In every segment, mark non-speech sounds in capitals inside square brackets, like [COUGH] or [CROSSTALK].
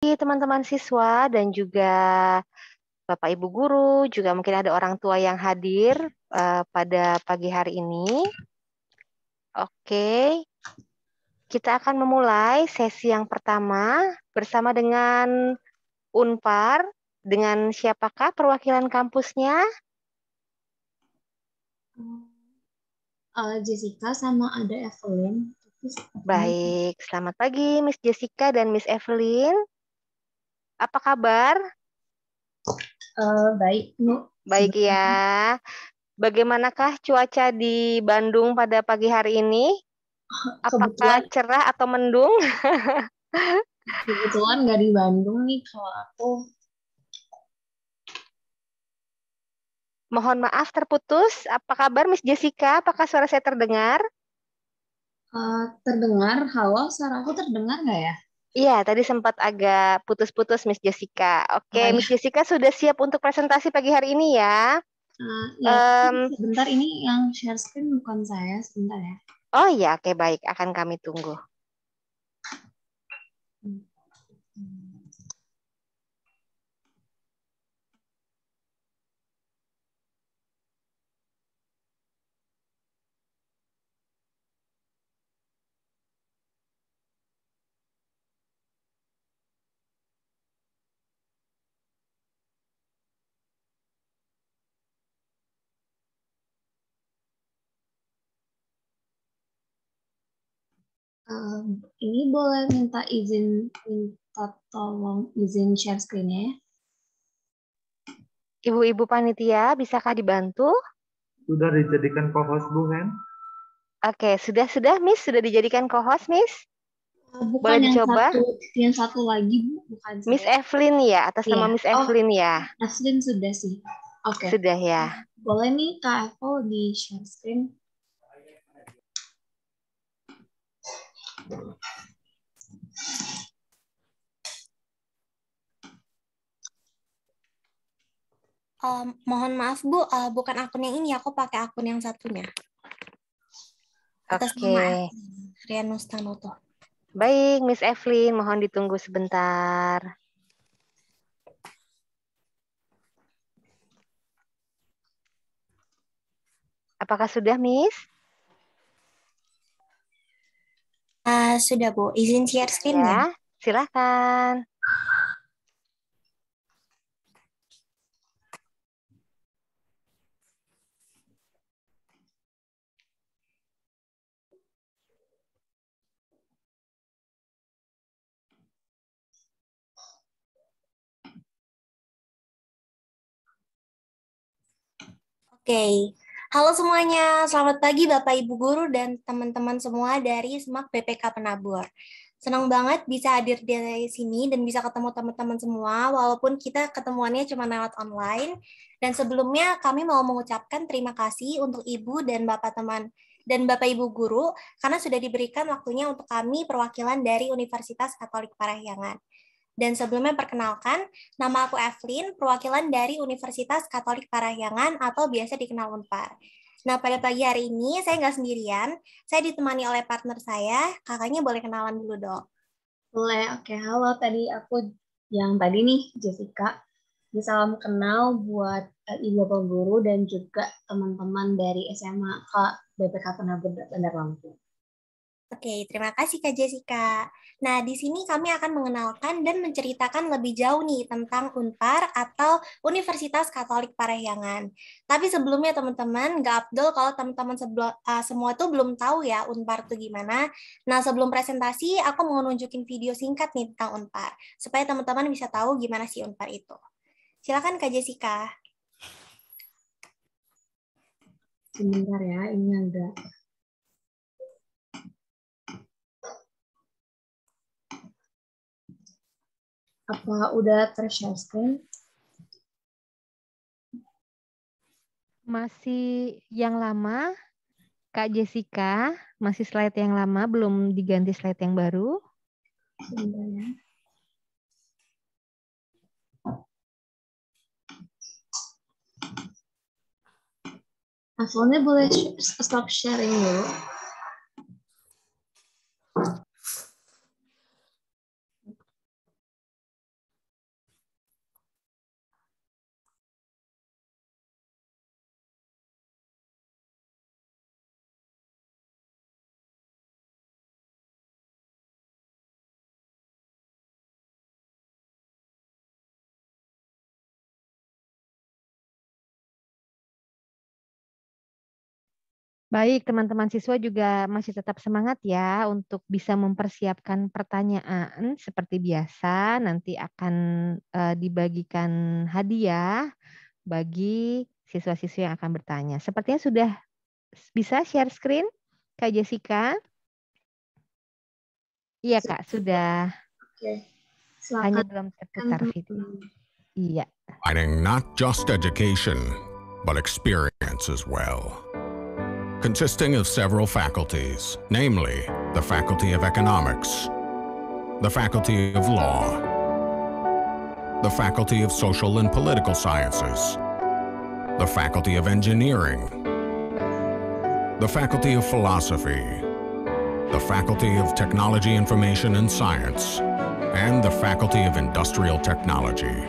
teman-teman siswa dan juga Bapak Ibu guru, juga mungkin ada orang tua yang hadir uh, pada pagi hari ini. Oke. Kita akan memulai sesi yang pertama bersama dengan Unpar dengan siapakah perwakilan kampusnya? Eh, Jessica sama ada Evelyn. Baik, selamat pagi Miss Jessica dan Miss Evelyn. Apa kabar? Uh, baik, Bu. Baik ya. Bagaimanakah cuaca di Bandung pada pagi hari ini? [LAUGHS] Apakah Kebetulan. cerah atau mendung? [LAUGHS] Kebetulan nggak di Bandung nih kalau aku. Mohon maaf terputus. Apa kabar Miss Jessica? Apakah suara saya terdengar? Uh, terdengar. Halo, suara aku terdengar nggak ya? Iya, tadi sempat agak putus-putus Miss Jessica. Oke, okay, iya. Miss Jessica sudah siap untuk presentasi pagi hari ini ya? Uh, ya um, sebentar ini yang share screen bukan saya, sebentar ya. Oh iya, oke baik, akan kami tunggu. Um, ini boleh minta izin, minta tolong izin share screen-nya ya. Ibu-ibu panitia, bisakah dibantu? Sudah dijadikan co-host, Bu, kan? Oke, sudah-sudah, Miss. Sudah dijadikan co-host, Miss? Eh, bukan Boleh yang dicoba? Satu, yang satu lagi, Bu. Bukan Miss Evelyn ya, atas iya. nama Miss oh, Evelyn ya. Evelyn sudah sih. Oke. Okay. Sudah ya. Boleh nih Kak Apple di share screen. Um, mohon maaf Bu, uh, bukan akun yang ini, aku pakai akun yang satunya. Oke. okay. nama Rian Baik, Miss Evelyn, mohon ditunggu sebentar. Apakah sudah, Miss? Uh, sudah Bu, izin share screen ya. ya? Silahkan. Oke, okay. Halo semuanya, selamat pagi Bapak Ibu Guru dan teman-teman semua dari SMAK BPK Penabur. Senang banget bisa hadir di sini dan bisa ketemu teman-teman semua walaupun kita ketemuannya cuma lewat online. Dan sebelumnya kami mau mengucapkan terima kasih untuk Ibu dan Bapak teman dan Bapak Ibu guru karena sudah diberikan waktunya untuk kami perwakilan dari Universitas Katolik Parahyangan. Dan sebelumnya perkenalkan, nama aku Evelyn, perwakilan dari Universitas Katolik Parahyangan atau biasa dikenal Unpar. Nah, pada pagi hari ini saya nggak sendirian, saya ditemani oleh partner saya, kakaknya boleh kenalan dulu dong Boleh, oke. Halo, tadi aku yang tadi nih, Jessica. Ini salam kenal buat eh, ibu bapak guru dan juga teman-teman dari SMA kak BPK Penabur Bandar Lampung. Oke, terima kasih Kak Jessica. Nah, di sini kami akan mengenalkan dan menceritakan lebih jauh nih tentang UNPAR atau Universitas Katolik Parahyangan. Tapi sebelumnya teman-teman, nggak Abdul kalau teman-teman uh, semua tuh belum tahu ya UNPAR itu gimana. Nah, sebelum presentasi, aku mau nunjukin video singkat nih tentang UNPAR, supaya teman-teman bisa tahu gimana sih UNPAR itu. Silakan Kak Jessica. Sebentar ya, ini agak Apa udah tershare screen? Masih yang lama, Kak Jessica, masih slide yang lama, belum diganti slide yang baru. Iya, ya. nah, Sebentar boleh stop sharing dulu. Baik, teman-teman siswa juga masih tetap semangat ya untuk bisa mempersiapkan pertanyaan seperti biasa. Nanti akan uh, dibagikan hadiah bagi siswa-siswa yang akan bertanya. Sepertinya sudah bisa share screen, Kak Jessica? Iya, Kak, sudah. Oke. Hanya belum terputar video. Iya. Not just education, but experience as well. consisting of several faculties, namely the Faculty of Economics, the Faculty of Law, the Faculty of Social and Political Sciences, the Faculty of Engineering, the Faculty of Philosophy, the Faculty of Technology, Information and Science, and the Faculty of Industrial Technology.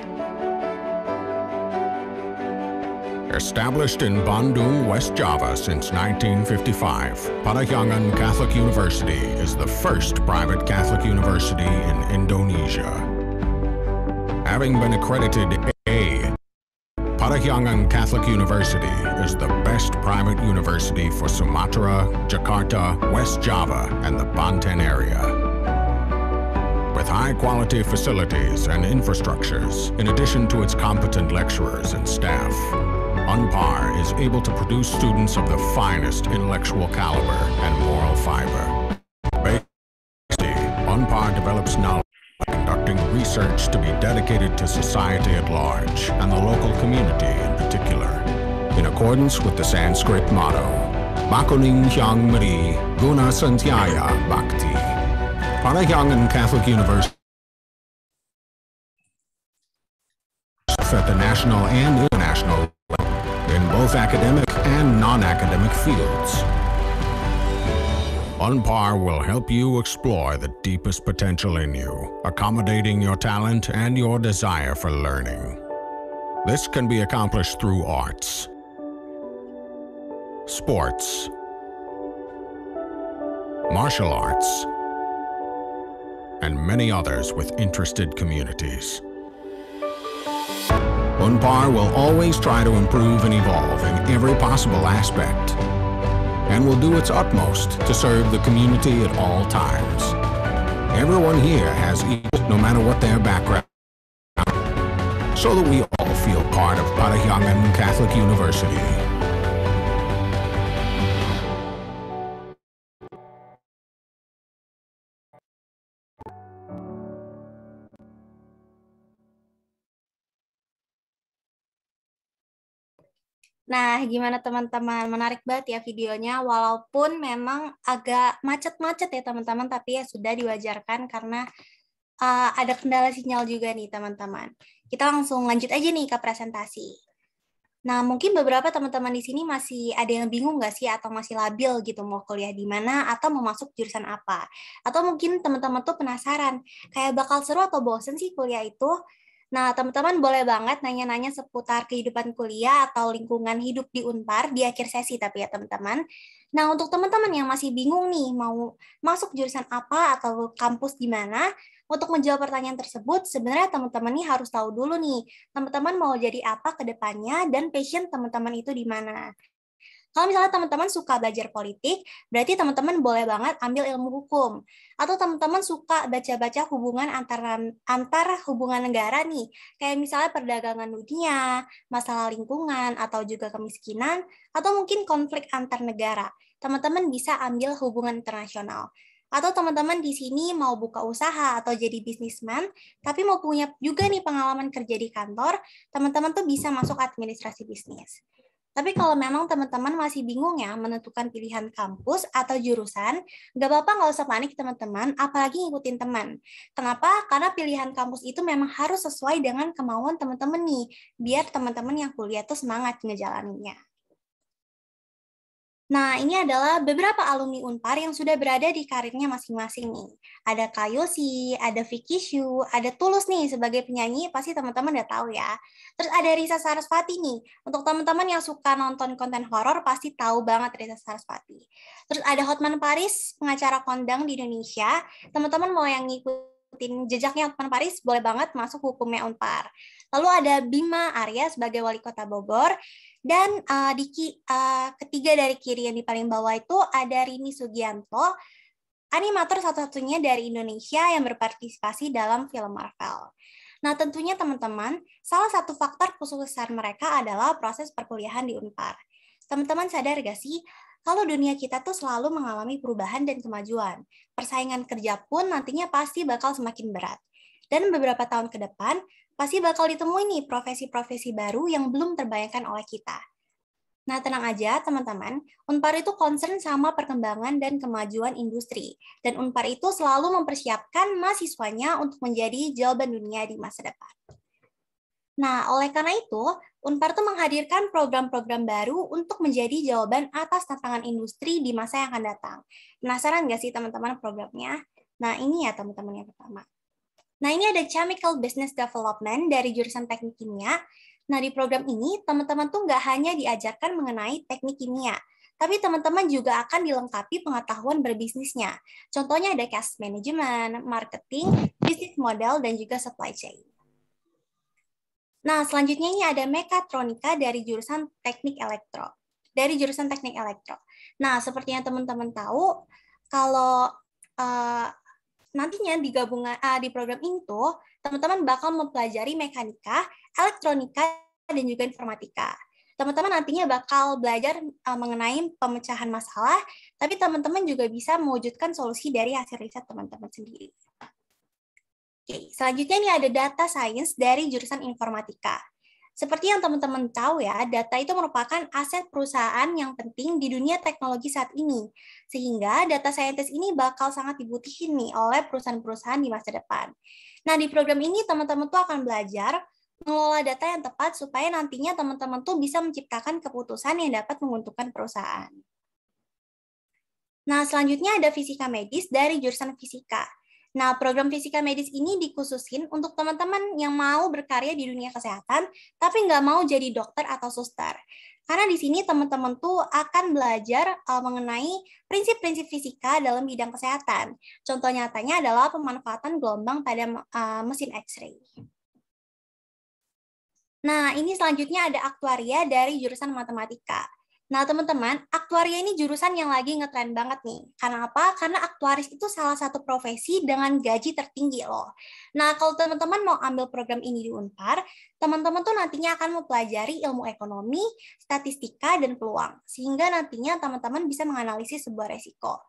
Established in Bandung, West Java since 1955, Parahyangan Catholic University is the first private Catholic university in Indonesia. Having been accredited A, Parahyangan Catholic University is the best private university for Sumatra, Jakarta, West Java, and the Banten area with high-quality facilities and infrastructures, in addition to its competent lecturers and staff. UNPAR is able to produce students of the finest intellectual caliber and moral fiber. Basically, UNPAR develops knowledge by conducting research to be dedicated to society at large and the local community in particular. In accordance with the Sanskrit motto, Bakunin Hyang Mari Guna Santyaya Bhakti. Parahyang Catholic University at the national and international both academic and non-academic fields. Unpar will help you explore the deepest potential in you, accommodating your talent and your desire for learning. This can be accomplished through arts, sports, martial arts, and many others with interested communities. Unpar will always try to improve and evolve in every possible aspect and will do its utmost to serve the community at all times. Everyone here has equal, no matter what their background, so that we all feel part of Parahiangan Catholic University. Nah, gimana teman-teman? Menarik banget ya videonya, walaupun memang agak macet-macet ya teman-teman, tapi ya sudah diwajarkan karena uh, ada kendala sinyal juga nih teman-teman. Kita langsung lanjut aja nih ke presentasi. Nah, mungkin beberapa teman-teman di sini masih ada yang bingung nggak sih atau masih labil gitu mau kuliah di mana atau mau masuk jurusan apa. Atau mungkin teman-teman tuh penasaran, kayak bakal seru atau bosen sih kuliah itu? Nah, teman-teman boleh banget nanya-nanya seputar kehidupan kuliah atau lingkungan hidup di Unpar di akhir sesi tapi ya teman-teman. Nah, untuk teman-teman yang masih bingung nih mau masuk jurusan apa atau kampus di mana, untuk menjawab pertanyaan tersebut, sebenarnya teman-teman nih harus tahu dulu nih, teman-teman mau jadi apa ke depannya dan passion teman-teman itu di mana. Kalau misalnya teman-teman suka belajar politik, berarti teman-teman boleh banget ambil ilmu hukum. Atau teman-teman suka baca-baca hubungan antara antara hubungan negara nih, kayak misalnya perdagangan dunia, masalah lingkungan atau juga kemiskinan atau mungkin konflik antar negara. Teman-teman bisa ambil hubungan internasional atau teman-teman di sini mau buka usaha atau jadi bisnisman, tapi mau punya juga nih pengalaman kerja di kantor, teman-teman tuh bisa masuk administrasi bisnis. Tapi kalau memang teman-teman masih bingung ya menentukan pilihan kampus atau jurusan, nggak apa-apa nggak usah panik teman-teman, apalagi ngikutin teman. Kenapa? Karena pilihan kampus itu memang harus sesuai dengan kemauan teman-teman nih, biar teman-teman yang kuliah tuh semangat ngejalaninnya. Nah, ini adalah beberapa alumni Unpar yang sudah berada di karirnya masing-masing nih. Ada Kayosi, ada Vicky Shu, ada Tulus nih sebagai penyanyi, pasti teman-teman udah tahu ya. Terus ada Risa Sarasvati nih. Untuk teman-teman yang suka nonton konten horor pasti tahu banget Risa Sarasvati. Terus ada Hotman Paris, pengacara kondang di Indonesia. Teman-teman mau yang ngikutin jejaknya Hotman Paris, boleh banget masuk hukumnya Unpar. Lalu ada Bima Arya sebagai wali kota Bogor dan uh, di uh, ketiga dari kiri yang di paling bawah itu ada Rini Sugianto, animator satu-satunya dari Indonesia yang berpartisipasi dalam film Marvel. Nah, tentunya teman-teman, salah satu faktor kesuksesan mereka adalah proses perkuliahan di Unpar. Teman-teman sadar gak sih, kalau dunia kita tuh selalu mengalami perubahan dan kemajuan. Persaingan kerja pun nantinya pasti bakal semakin berat. Dan beberapa tahun ke depan, pasti bakal ditemui nih profesi-profesi baru yang belum terbayangkan oleh kita. Nah, tenang aja teman-teman, UNPAR itu concern sama perkembangan dan kemajuan industri. Dan UNPAR itu selalu mempersiapkan mahasiswanya untuk menjadi jawaban dunia di masa depan. Nah, oleh karena itu, UNPAR itu menghadirkan program-program baru untuk menjadi jawaban atas tantangan industri di masa yang akan datang. Penasaran nggak sih teman-teman programnya? Nah, ini ya teman-teman yang pertama. Nah, ini ada Chemical Business Development dari jurusan Teknik Kimia. Nah, di program ini, teman-teman tuh nggak hanya diajarkan mengenai teknik kimia, tapi teman-teman juga akan dilengkapi pengetahuan berbisnisnya. Contohnya ada cash management, marketing, Business model, dan juga supply chain. Nah, selanjutnya ini ada mekatronika dari jurusan teknik elektro. Dari jurusan teknik elektro. Nah, seperti yang teman-teman tahu, kalau uh, nantinya di gabungan uh, di program itu teman-teman bakal mempelajari mekanika, elektronika, dan juga informatika. Teman-teman nantinya bakal belajar uh, mengenai pemecahan masalah, tapi teman-teman juga bisa mewujudkan solusi dari hasil riset teman-teman sendiri. Oke, selanjutnya ini ada data science dari jurusan informatika. Seperti yang teman-teman tahu ya, data itu merupakan aset perusahaan yang penting di dunia teknologi saat ini. Sehingga data scientist ini bakal sangat dibutuhin nih oleh perusahaan-perusahaan di masa depan. Nah, di program ini teman-teman tuh akan belajar mengelola data yang tepat supaya nantinya teman-teman tuh bisa menciptakan keputusan yang dapat menguntungkan perusahaan. Nah, selanjutnya ada fisika medis dari jurusan fisika. Nah, program fisika medis ini dikhususin untuk teman-teman yang mau berkarya di dunia kesehatan, tapi nggak mau jadi dokter atau suster. Karena di sini teman-teman tuh akan belajar uh, mengenai prinsip-prinsip fisika dalam bidang kesehatan. Contoh nyatanya adalah pemanfaatan gelombang pada uh, mesin X-ray. Nah, ini selanjutnya ada aktuaria dari jurusan matematika. Nah, teman-teman, aktuaria ini jurusan yang lagi ngetren banget nih. Karena apa? Karena aktuaris itu salah satu profesi dengan gaji tertinggi loh. Nah, kalau teman-teman mau ambil program ini di Unpar, teman-teman tuh nantinya akan mempelajari ilmu ekonomi, statistika, dan peluang. Sehingga nantinya teman-teman bisa menganalisis sebuah resiko.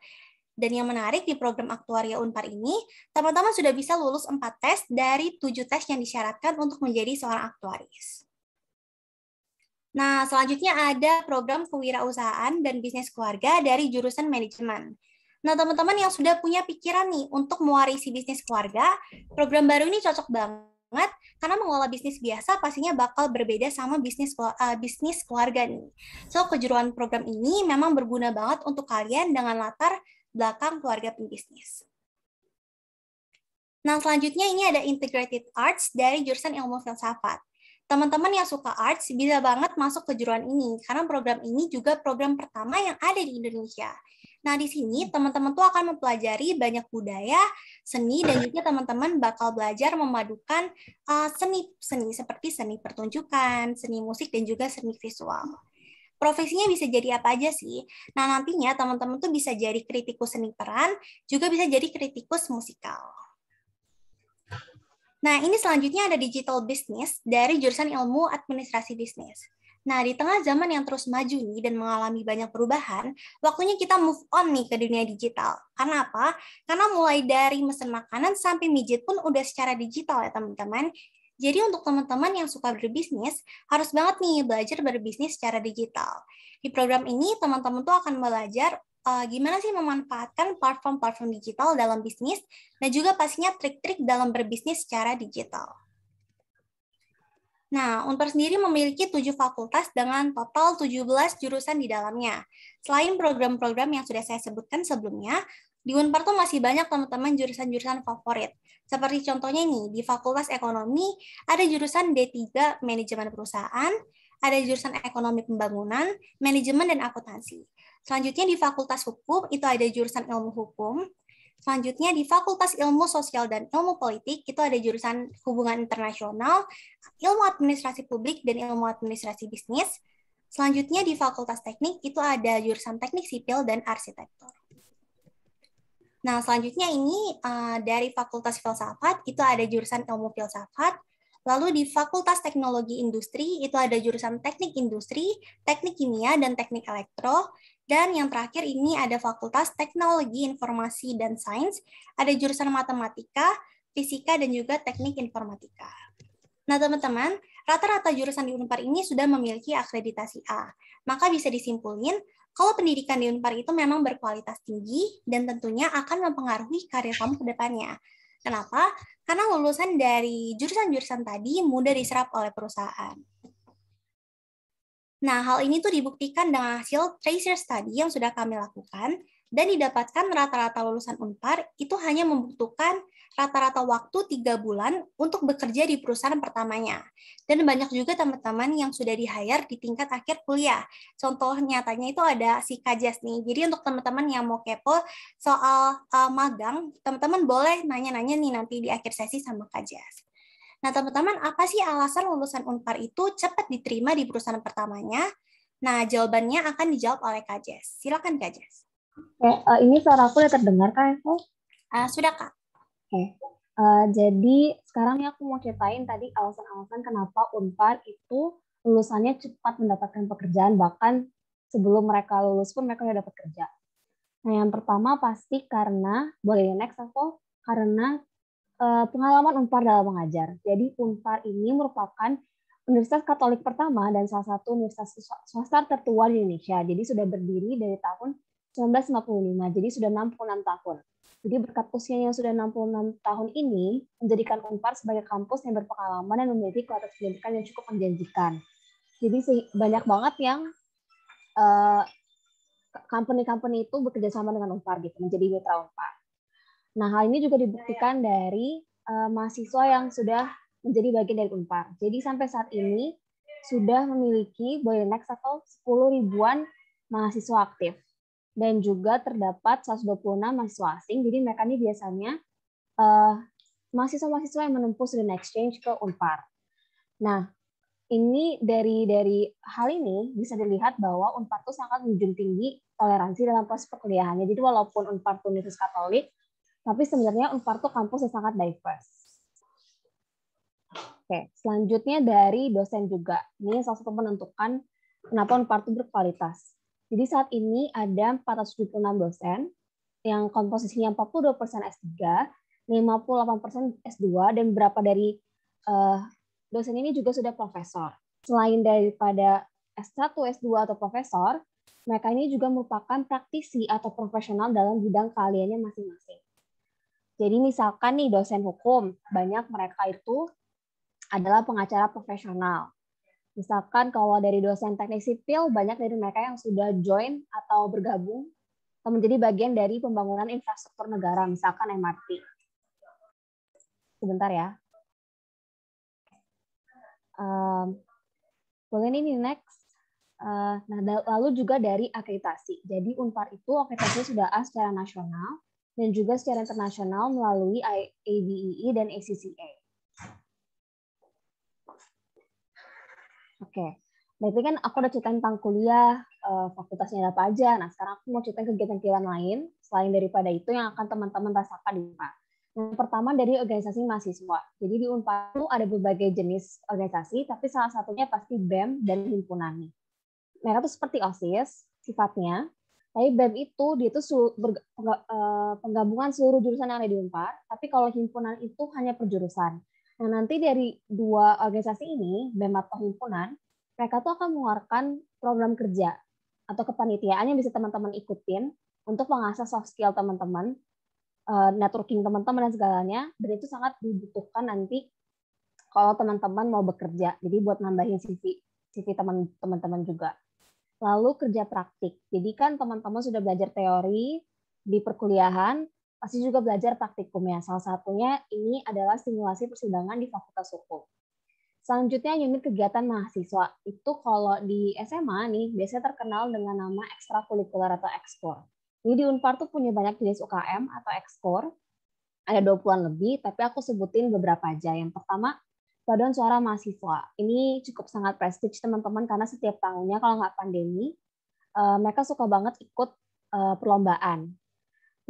Dan yang menarik di program aktuaria Unpar ini, teman-teman sudah bisa lulus 4 tes dari 7 tes yang disyaratkan untuk menjadi seorang aktuaris. Nah, selanjutnya ada program kewirausahaan dan bisnis keluarga dari jurusan manajemen. Nah, teman-teman yang sudah punya pikiran nih untuk mewarisi bisnis keluarga, program baru ini cocok banget karena mengelola bisnis biasa pastinya bakal berbeda sama bisnis uh, bisnis keluarga nih. So, kejuruan program ini memang berguna banget untuk kalian dengan latar belakang keluarga pembisnis. Nah, selanjutnya ini ada Integrated Arts dari jurusan Ilmu Filsafat. Teman-teman yang suka arts bisa banget masuk ke jurusan ini karena program ini juga program pertama yang ada di Indonesia. Nah, di sini teman-teman tuh akan mempelajari banyak budaya, seni, dan juga teman-teman bakal belajar memadukan seni-seni eh, uh, seni, seperti seni pertunjukan, seni musik, dan juga seni visual. Profesinya bisa jadi apa aja sih? Nah, nantinya teman-teman tuh bisa jadi kritikus seni peran, juga bisa jadi kritikus musikal. Nah, ini selanjutnya ada digital business dari jurusan ilmu administrasi bisnis. Nah, di tengah zaman yang terus maju nih dan mengalami banyak perubahan, waktunya kita move on nih ke dunia digital. Karena apa? Karena mulai dari mesin makanan sampai mijit pun udah secara digital ya teman-teman. Jadi untuk teman-teman yang suka berbisnis, harus banget nih belajar berbisnis secara digital. Di program ini, teman-teman tuh akan belajar uh, gimana sih memanfaatkan platform-platform digital dalam bisnis dan juga pastinya trik-trik dalam berbisnis secara digital. Nah, Unpar sendiri memiliki tujuh fakultas dengan total 17 jurusan di dalamnya. Selain program-program yang sudah saya sebutkan sebelumnya, di Unpar tuh masih banyak teman-teman jurusan-jurusan favorit. Seperti contohnya nih, di Fakultas Ekonomi ada jurusan D3 Manajemen Perusahaan, ada jurusan Ekonomi Pembangunan, Manajemen dan Akuntansi. Selanjutnya di Fakultas Hukum itu ada jurusan Ilmu Hukum. Selanjutnya di Fakultas Ilmu Sosial dan Ilmu Politik itu ada jurusan Hubungan Internasional, Ilmu Administrasi Publik dan Ilmu Administrasi Bisnis. Selanjutnya di Fakultas Teknik itu ada jurusan Teknik Sipil dan Arsitektur. Nah, selanjutnya ini uh, dari Fakultas Filsafat itu ada jurusan Ilmu Filsafat, Lalu di Fakultas Teknologi Industri itu ada jurusan Teknik Industri, Teknik Kimia, dan Teknik Elektro. Dan yang terakhir ini ada Fakultas Teknologi Informasi dan Sains, ada jurusan Matematika, Fisika, dan juga Teknik Informatika. Nah, teman-teman, rata-rata jurusan di Unpar ini sudah memiliki akreditasi A. Maka bisa disimpulin, kalau pendidikan di Unpar itu memang berkualitas tinggi dan tentunya akan mempengaruhi karir kamu ke depannya. Kenapa? Karena lulusan dari jurusan-jurusan tadi mudah diserap oleh perusahaan. Nah, hal ini tuh dibuktikan dengan hasil tracer study yang sudah kami lakukan dan didapatkan rata-rata lulusan UNPAR itu hanya membutuhkan rata-rata waktu tiga bulan untuk bekerja di perusahaan pertamanya. Dan banyak juga teman-teman yang sudah di-hire di tingkat akhir kuliah. Contoh nyatanya itu ada si Kajas nih. Jadi untuk teman-teman yang mau kepo soal uh, magang, teman-teman boleh nanya-nanya nih nanti di akhir sesi sama Kajas. Nah, teman-teman, apa sih alasan lulusan Unpar itu cepat diterima di perusahaan pertamanya? Nah, jawabannya akan dijawab oleh Kajes. Silakan Kajes. Oke, eh, ini suara aku udah terdengar, kan? Uh, sudah, Kak okay. uh, eh, jadi sekarang ya aku mau ceritain tadi alasan-alasan kenapa unpar itu lulusannya cepat mendapatkan pekerjaan bahkan sebelum mereka lulus pun mereka sudah dapat kerja. Nah yang pertama pasti karena boleh ya next aku karena uh, pengalaman Unpar dalam mengajar. Jadi Unpar ini merupakan Universitas Katolik pertama dan salah satu universitas swasta tertua di Indonesia. Jadi sudah berdiri dari tahun 1955, jadi sudah 66 tahun. Jadi berkat usianya yang sudah 66 tahun ini, menjadikan UNPAR sebagai kampus yang berpengalaman dan memiliki kualitas pendidikan yang cukup menjanjikan. Jadi banyak banget yang company eh, company-company itu bekerja sama dengan UNPAR gitu, menjadi mitra UNPAR. Nah, hal ini juga dibuktikan dari uh, mahasiswa yang sudah menjadi bagian dari UNPAR. Jadi sampai saat ini sudah memiliki Boylenex atau 10 ribuan mahasiswa aktif dan juga terdapat 126 mahasiswa asing. Jadi mereka ini biasanya uh, mahasiswa-mahasiswa yang menempuh student exchange ke Unpar. Nah, ini dari dari hal ini bisa dilihat bahwa Unpar itu sangat menjunjung tinggi toleransi dalam proses perkuliahannya. Jadi walaupun Unpar itu Universitas Katolik, tapi sebenarnya Unpar itu kampus yang sangat diverse. Oke, selanjutnya dari dosen juga. Ini salah satu menentukan kenapa Unpar itu berkualitas. Jadi saat ini ada 476 dosen yang komposisinya 42% S3, 58% S2, dan berapa dari uh, dosen ini juga sudah profesor. Selain daripada S1, S2, atau profesor, mereka ini juga merupakan praktisi atau profesional dalam bidang keahliannya masing-masing. Jadi misalkan nih dosen hukum, banyak mereka itu adalah pengacara profesional. Misalkan kalau dari dosen teknik sipil, banyak dari mereka yang sudah join atau bergabung atau menjadi bagian dari pembangunan infrastruktur negara, misalkan MRT. Sebentar ya. Um, boleh ini next. Uh, nah, lalu juga dari akreditasi. Jadi Unpar itu akreditasi sudah A secara nasional dan juga secara internasional melalui ADEI e e dan ACCA. Oke. Okay. Berarti kan aku udah cerita tentang kuliah, uh, fakultasnya ada apa aja. Nah, sekarang aku mau cerita kegiatan-kegiatan lain selain daripada itu yang akan teman-teman rasakan di UNPAD. Yang pertama dari organisasi mahasiswa. Jadi di UNPAD itu ada berbagai jenis organisasi, tapi salah satunya pasti BEM dan himpunan. Mereka tuh seperti OSIS sifatnya, tapi BEM itu dia itu eh, penggabungan seluruh jurusan yang ada di UNPAD, tapi kalau himpunan itu hanya perjurusan. Nah, nanti dari dua organisasi ini, BEM atau himpunan, mereka tuh akan mengeluarkan program kerja atau kepanitiaan yang bisa teman-teman ikutin untuk mengasah soft skill teman-teman, eh, networking teman-teman dan segalanya, dan itu sangat dibutuhkan nanti kalau teman-teman mau bekerja. Jadi buat nambahin CV CV teman-teman juga. Lalu kerja praktik. Jadi kan teman-teman sudah belajar teori di perkuliahan, pasti juga belajar ya. Salah satunya ini adalah simulasi persidangan di Fakultas Hukum. Selanjutnya unit kegiatan mahasiswa. Itu kalau di SMA nih biasanya terkenal dengan nama ekstrakurikuler atau ekskor. Jadi di Unpar tuh punya banyak jenis UKM atau ekskor. Ada 20-an lebih, tapi aku sebutin beberapa aja. Yang pertama, Paduan Suara Mahasiswa. Ini cukup sangat prestige teman-teman karena setiap tahunnya kalau nggak pandemi, eh, mereka suka banget ikut eh, perlombaan.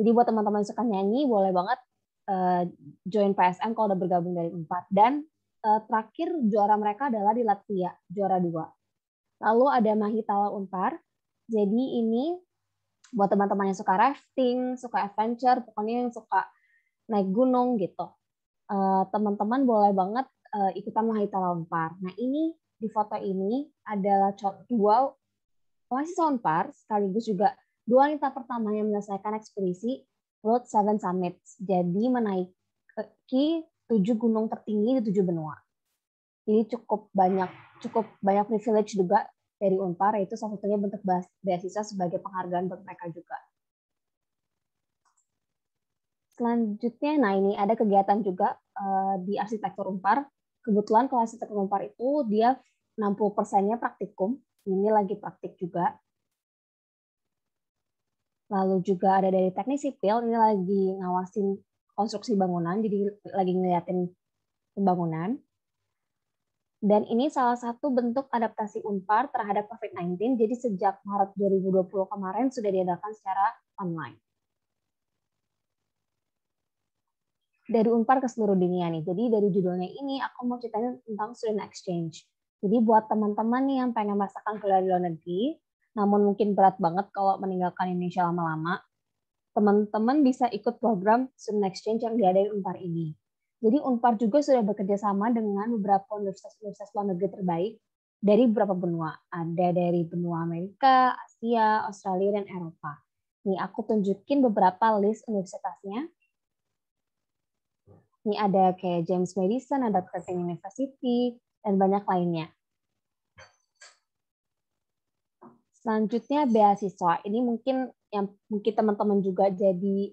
Jadi buat teman-teman suka nyanyi, boleh banget eh, join PSM kalau udah bergabung dari empat Dan Eh, terakhir juara mereka adalah di Latvia, juara dua. Lalu ada Mahitala Untar Jadi ini buat teman-teman yang suka rafting, suka adventure, pokoknya yang suka naik gunung gitu. Eh, teman-teman boleh banget eh, ikutan Mahitala Untar Nah ini di foto ini adalah dua mahasiswa Untar sekaligus juga dua wanita pertama yang menyelesaikan ekspedisi Road Seven Summits. Jadi menaiki tujuh gunung tertinggi di tujuh benua. Jadi cukup banyak cukup banyak privilege juga dari Unpar yaitu salah satunya bentuk beasiswa sebagai penghargaan buat mereka juga. Selanjutnya, nah ini ada kegiatan juga uh, di arsitektur Unpar. Kebetulan kelas arsitektur Unpar itu dia 60 persennya praktikum, ini lagi praktik juga. Lalu juga ada dari teknik sipil, ini lagi ngawasin konstruksi bangunan, jadi lagi ngeliatin pembangunan. Dan ini salah satu bentuk adaptasi UNPAR terhadap COVID-19. Jadi sejak Maret 2020 kemarin sudah diadakan secara online. Dari UNPAR ke seluruh dunia nih. Jadi dari judulnya ini aku mau ceritain tentang student exchange. Jadi buat teman-teman yang pengen masakan kuliah di luar negeri, namun mungkin berat banget kalau meninggalkan Indonesia lama-lama, teman-teman bisa ikut program student exchange yang diadain Unpar ini. Jadi Unpar juga sudah bekerja sama dengan beberapa universitas-universitas luar negeri terbaik dari beberapa benua. Ada dari benua Amerika, Asia, Australia, dan Eropa. Nih, aku tunjukin beberapa list universitasnya. Ini ada kayak James Madison, ada Curtin University, dan banyak lainnya. Selanjutnya beasiswa. Ini mungkin yang mungkin teman-teman juga jadi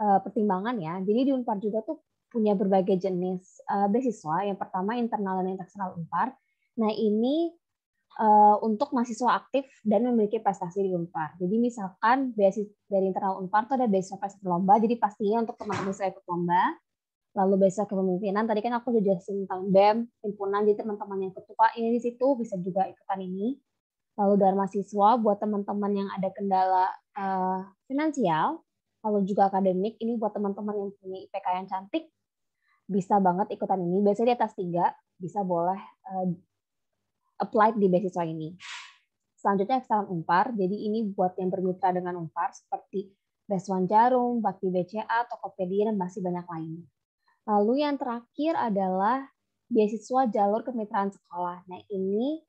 uh, pertimbangan ya. Jadi di Unpar juga tuh punya berbagai jenis uh, beasiswa. Yang pertama internal dan eksternal Unpar. Nah, ini uh, untuk mahasiswa aktif dan memiliki prestasi di Unpar. Jadi misalkan beasiswa dari internal Unpar itu ada beasiswa prestasi lomba, jadi pastinya untuk teman-teman saya ikut lomba. Lalu beasiswa kepemimpinan, tadi kan aku sudah jelasin tentang BEM, himpunan, jadi teman-teman yang ketua ini di situ bisa juga ikutan ini lalu dari mahasiswa buat teman-teman yang ada kendala uh, finansial, lalu juga akademik, ini buat teman-teman yang punya IPK yang cantik, bisa banget ikutan ini. Biasanya di atas tiga, bisa boleh uh, apply di beasiswa ini. Selanjutnya eksternal umpar jadi ini buat yang bermitra dengan umpar seperti Beswan Jarum, Bakti BCA, Tokopedia, dan masih banyak lainnya. Lalu yang terakhir adalah beasiswa jalur kemitraan sekolah. Nah ini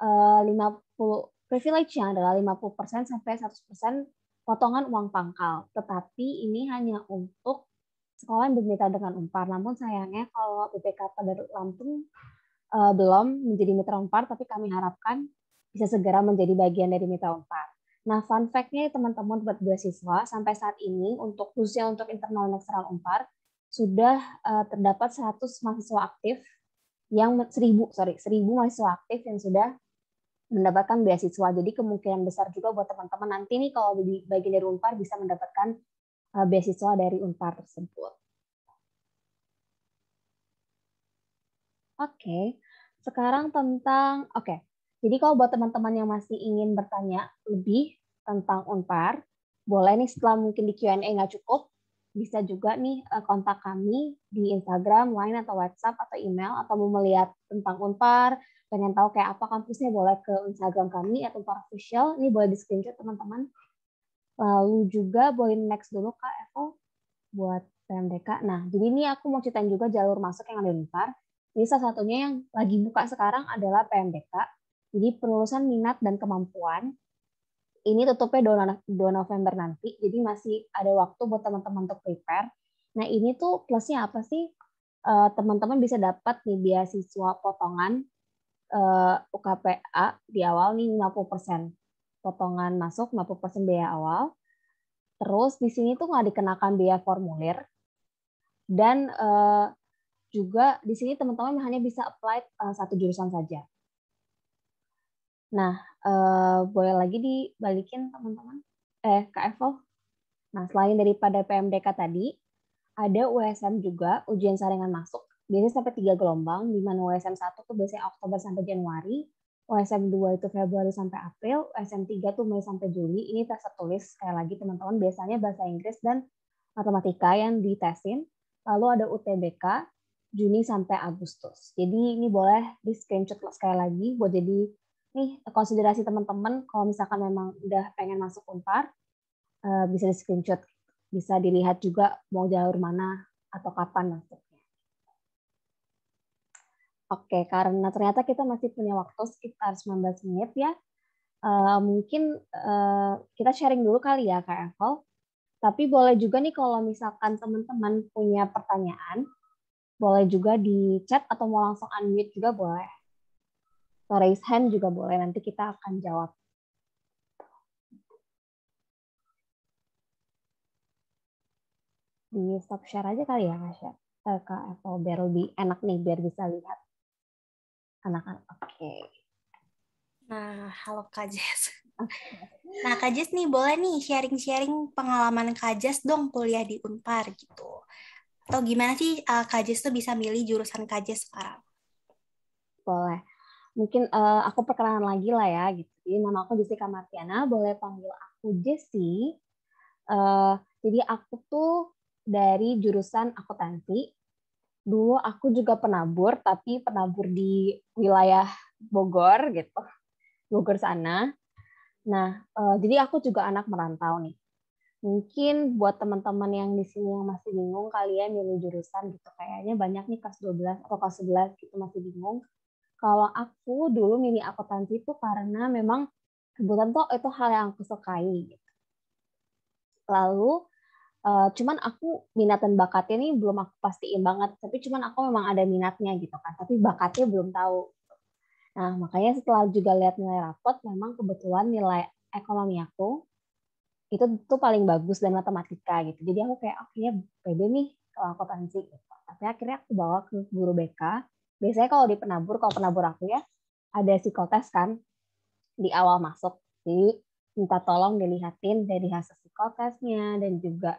50 eh, privilege-nya adalah 50% sampai 100% potongan uang pangkal. Tetapi ini hanya untuk sekolah yang bermitra dengan Unpar. Namun sayangnya kalau BPK pada Lampung uh, belum menjadi mitra Unpar, tapi kami harapkan bisa segera menjadi bagian dari mitra Unpar. Nah, fun fact-nya teman-teman buat beasiswa sampai saat ini untuk khususnya untuk internal dan eksternal Unpar sudah uh, terdapat 100 mahasiswa aktif yang seribu sorry seribu mahasiswa aktif yang sudah mendapatkan beasiswa. Jadi kemungkinan besar juga buat teman-teman nanti nih kalau di bagian dari Unpar bisa mendapatkan eh, beasiswa dari Unpar tersebut. Oke, okay. sekarang tentang oke. Okay. Jadi kalau buat teman-teman yang masih ingin bertanya lebih tentang Unpar, boleh nih setelah mungkin di Q&A nggak cukup, bisa juga nih eh, kontak kami di Instagram, Line atau WhatsApp atau email atau mau melihat tentang Unpar, pengen tahu kayak apa kampusnya boleh ke Instagram kami atau Unpar official. Ini boleh di screenshot teman-teman. Lalu juga boleh next dulu Kak Eko buat PMDK. Nah, jadi ini aku mau ceritain juga jalur masuk yang ada di Unpar. Ini salah satunya yang lagi buka sekarang adalah PMDK. Jadi penulusan minat dan kemampuan ini tutupnya 2, 2 November nanti, jadi masih ada waktu buat teman-teman untuk prepare. Nah ini tuh plusnya apa sih? Eh, teman-teman uh, bisa dapat nih beasiswa potongan uh, eh, UKPA di awal nih 50%. Potongan masuk 50% biaya awal. Terus di sini tuh nggak dikenakan biaya formulir. Dan uh, juga di sini teman-teman hanya bisa apply uh, satu jurusan saja. Nah, uh, boleh lagi dibalikin teman-teman? Eh, Kak Evo. Nah, selain daripada PMDK tadi, ada USM juga, ujian saringan masuk. Biasanya sampai tiga gelombang, di mana USM 1 tuh biasanya Oktober sampai Januari, USM 2 itu Februari sampai April, USM 3 tuh Mei sampai Juli. Ini tes tertulis, sekali lagi teman-teman, biasanya bahasa Inggris dan matematika yang ditesin. Lalu ada UTBK, Juni sampai Agustus. Jadi ini boleh di screenshot sekali lagi buat jadi nih konsiderasi teman-teman kalau misalkan memang udah pengen masuk Unpar uh, bisa di screenshot, bisa dilihat juga mau jalur mana atau kapan masuknya. Oke, karena ternyata kita masih punya waktu sekitar 19 menit ya. Eh, mungkin eh, kita sharing dulu kali ya Kak Evel. Tapi boleh juga nih kalau misalkan teman-teman punya pertanyaan, boleh juga di chat atau mau langsung unmute juga boleh raise hand juga boleh, nanti kita akan jawab. Di stop share aja kali ya, Kak, share. Eh, Kak Apple, biar lebih enak nih, biar bisa lihat anak-anak. Oke. Okay. Nah, halo Kak Jess. Nah, Kak Jess nih boleh nih sharing-sharing pengalaman Kak Jess dong kuliah di Unpar gitu. Atau gimana sih uh, Kak Jess tuh bisa milih jurusan Kak Jess sekarang? Boleh mungkin uh, aku perkenalan lagi lah ya gitu. Jadi nama aku Jessica Martiana, boleh panggil aku Jessi. Uh, jadi aku tuh dari jurusan akuntansi. Dulu aku juga penabur, tapi penabur di wilayah Bogor gitu, Bogor sana. Nah, uh, jadi aku juga anak merantau nih. Mungkin buat teman-teman yang di sini yang masih bingung kalian ya milih jurusan gitu kayaknya banyak nih kelas 12 atau kelas 11 gitu masih bingung kalau aku dulu milih akuntansi itu karena memang kebetulan tuh itu hal yang aku sukai. Gitu. Lalu uh, cuman aku minat dan bakatnya nih belum aku pastiin banget tapi cuman aku memang ada minatnya gitu kan tapi bakatnya belum tahu nah makanya setelah juga lihat nilai rapot memang kebetulan nilai ekonomi aku itu tuh paling bagus dan matematika gitu jadi aku kayak akhirnya oh, pede nih kalau akuntansi gitu tapi akhirnya aku bawa ke guru BK biasanya kalau di penabur kalau penabur aku ya ada psikotes kan di awal masuk jadi minta tolong dilihatin dari hasil psikotesnya dan juga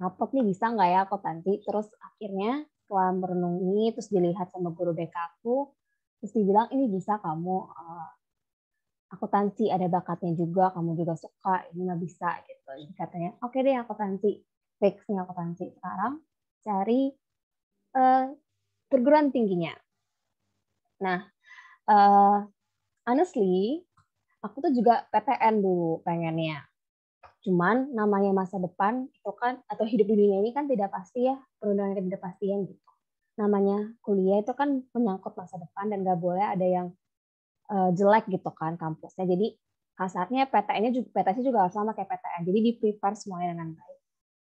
rapot nih bisa nggak ya aku nanti terus akhirnya setelah merenungi terus dilihat sama guru BK aku terus dibilang ini bisa kamu uh, akuntansi ada bakatnya juga kamu juga suka ini nggak bisa gitu jadi katanya oke okay deh akuntansi fix nih akuntansi sekarang cari uh, perguruan tingginya Nah, uh, honestly, aku tuh juga PTN dulu pengennya. Cuman namanya masa depan itu kan atau hidup di dunia ini kan tidak pasti ya, tidak pasti yang gitu. Namanya kuliah itu kan menyangkut masa depan dan gak boleh ada yang uh, jelek gitu kan kampusnya. Jadi kasarnya PTN-nya juga PTN juga harus sama kayak PTN. Jadi di prepare semuanya dengan baik.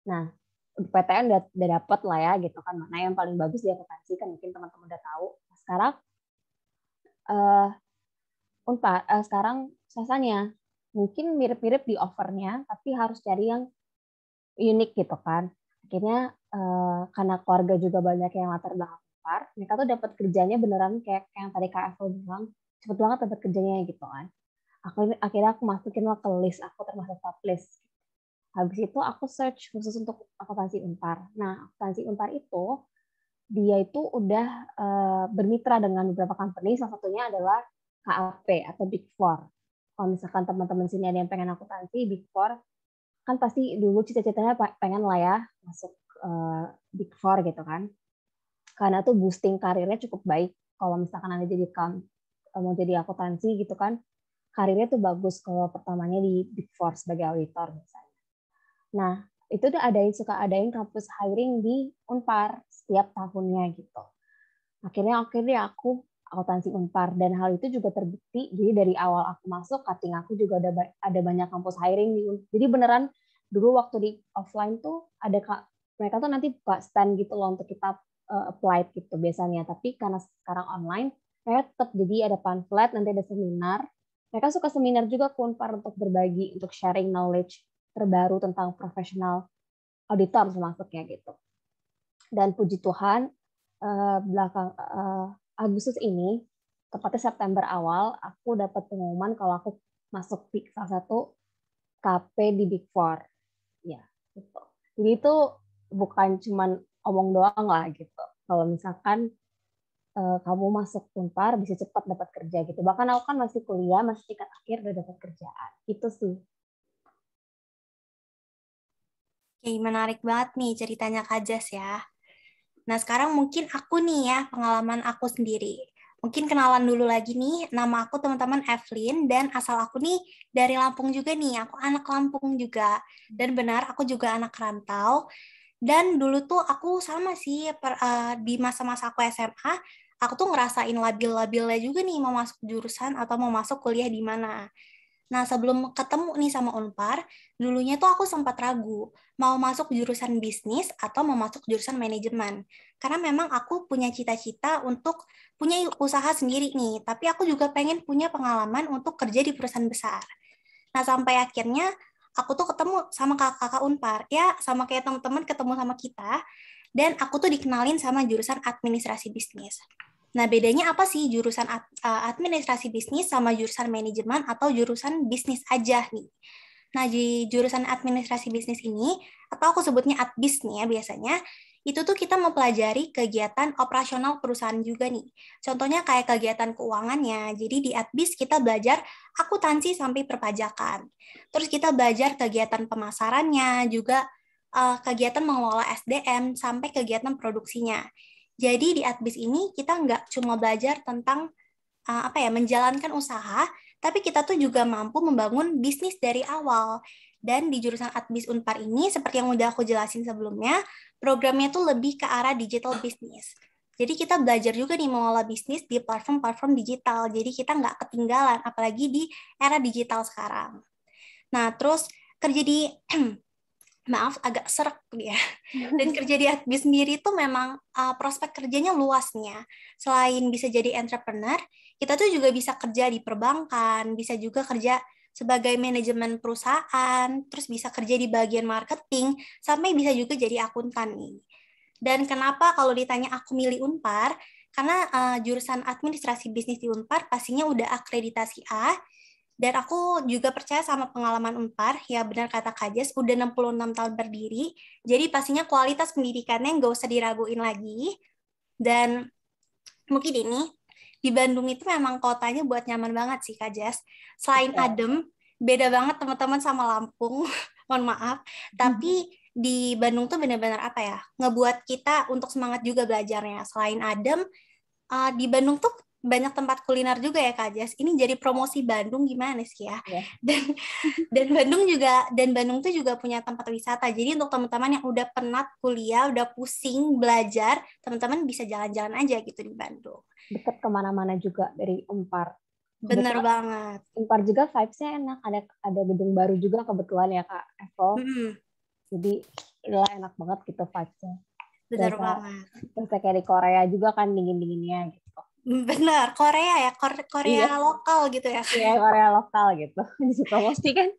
Nah, PTN udah, udah dapet lah ya gitu kan mana yang paling bagus dia potensi kan mungkin teman-teman udah tahu. Nah, sekarang uh, eh, unpa oh, uh, eh, sekarang sasanya mungkin mirip-mirip di offernya tapi harus cari yang unik gitu kan akhirnya uh, karena keluarga juga banyak yang latar belakang par mereka tuh dapat kerjanya beneran kayak, kayak yang tadi kak Evel bilang cepet banget dapat kerjanya gitu kan aku akhirnya aku masukin lah ke list aku termasuk top list habis itu aku search khusus untuk akuntansi unpar nah akuntansi unpar itu dia itu udah uh, bermitra dengan beberapa company, salah satunya adalah KAP atau Big Four. Kalau misalkan teman-teman sini ada yang pengen akuntansi, Big Four, kan pasti dulu cita-citanya pengen lah ya masuk uh, Big Four gitu kan. Karena tuh boosting karirnya cukup baik. Kalau misalkan Anda jadi eh, mau jadi akuntansi gitu kan, karirnya tuh bagus kalau pertamanya di Big Four sebagai auditor misalnya. Nah, itu tuh ada yang suka ada yang kampus hiring di Unpar setiap tahunnya gitu. Akhirnya akhirnya aku akuntansi Unpar dan hal itu juga terbukti. Jadi dari awal aku masuk cutting aku juga ada ada banyak kampus hiring di Unpar. Jadi beneran dulu waktu di offline tuh ada mereka tuh nanti buka stand gitu loh untuk kita uh, apply gitu biasanya. Tapi karena sekarang online, mereka tetap jadi ada pamflet, nanti ada seminar. Mereka suka seminar juga ke Unpar untuk berbagi, untuk sharing knowledge terbaru tentang profesional auditor maksudnya gitu. Dan puji Tuhan eh, belakang eh, Agustus ini tepatnya September awal aku dapat pengumuman kalau aku masuk di salah satu KP di Big Four. Ya, gitu. Jadi itu bukan cuman omong doang lah gitu. Kalau misalkan eh, kamu masuk Unpar bisa cepat dapat kerja gitu. Bahkan aku kan masih kuliah, masih tingkat akhir udah dapat kerjaan. Itu sih Oke, menarik banget nih ceritanya Kak Jas ya. Nah, sekarang mungkin aku nih ya, pengalaman aku sendiri. Mungkin kenalan dulu lagi nih, nama aku teman-teman Evelyn, dan asal aku nih dari Lampung juga nih, aku anak Lampung juga. Dan benar, aku juga anak rantau. Dan dulu tuh aku sama sih, per, uh, di masa-masa aku SMA, aku tuh ngerasain labil-labilnya juga nih, mau masuk jurusan atau mau masuk kuliah di mana. Nah, sebelum ketemu nih sama Unpar, dulunya tuh aku sempat ragu mau masuk jurusan bisnis atau mau masuk jurusan manajemen. Karena memang aku punya cita-cita untuk punya usaha sendiri nih, tapi aku juga pengen punya pengalaman untuk kerja di perusahaan besar. Nah, sampai akhirnya aku tuh ketemu sama kakak-kakak Unpar, ya sama kayak teman-teman ketemu sama kita, dan aku tuh dikenalin sama jurusan administrasi bisnis. Nah, bedanya apa sih jurusan eh, administrasi bisnis sama jurusan manajemen atau jurusan bisnis aja nih? Nah, di jurusan administrasi bisnis ini, atau aku sebutnya adbis nih ya biasanya, itu tuh kita mempelajari kegiatan operasional perusahaan juga nih. Contohnya kayak kegiatan keuangannya. Jadi di Adbis kita belajar akuntansi sampai perpajakan. Terus kita belajar kegiatan pemasarannya, juga eh, kegiatan mengelola SDM sampai kegiatan produksinya. Jadi di Adbis ini kita nggak cuma belajar tentang uh, apa ya menjalankan usaha, tapi kita tuh juga mampu membangun bisnis dari awal. Dan di jurusan Adbis Unpar ini, seperti yang udah aku jelasin sebelumnya, programnya tuh lebih ke arah digital bisnis. Jadi kita belajar juga nih mengelola bisnis di platform-platform digital. Jadi kita nggak ketinggalan, apalagi di era digital sekarang. Nah, terus kerja di [CLEARS THROAT] maaf agak serak dia ya. [LAUGHS] dan kerja di FB sendiri itu memang uh, prospek kerjanya luasnya selain bisa jadi entrepreneur kita tuh juga bisa kerja di perbankan bisa juga kerja sebagai manajemen perusahaan terus bisa kerja di bagian marketing sampai bisa juga jadi akuntan nih dan kenapa kalau ditanya aku milih Unpar karena uh, jurusan administrasi bisnis di Unpar pastinya udah akreditasi A dan aku juga percaya sama pengalaman Unpar, ya benar kata Kak Jess, udah 66 tahun berdiri, jadi pastinya kualitas pendidikannya nggak usah diraguin lagi. Dan mungkin ini, di Bandung itu memang kotanya buat nyaman banget sih Kak Jess. Selain ya. adem, beda banget teman-teman sama Lampung, [LAUGHS] mohon maaf. Hmm. Tapi di Bandung tuh benar-benar apa ya, ngebuat kita untuk semangat juga belajarnya. Selain adem, uh, di Bandung tuh banyak tempat kuliner juga ya Kak Jas. Ini jadi promosi Bandung gimana sih ya? Yeah. [LAUGHS] Dan dan Bandung juga dan Bandung tuh juga punya tempat wisata. Jadi untuk teman-teman yang udah penat kuliah, udah pusing belajar, teman-teman bisa jalan-jalan aja gitu di Bandung. Deket kemana-mana juga dari Umpar Bener banget. Umpar juga vibesnya enak. Ada ada gedung baru juga kebetulan ya Kak Evo. Hmm. Jadi lah enak banget gitu vibesnya nya Bener banget. Terus kayak di Korea juga kan dingin-dinginnya gitu. Bener, Korea ya, Korea, Korea iya. lokal gitu ya. Iya, Korea lokal gitu. Suka [LAUGHS] mesti kan.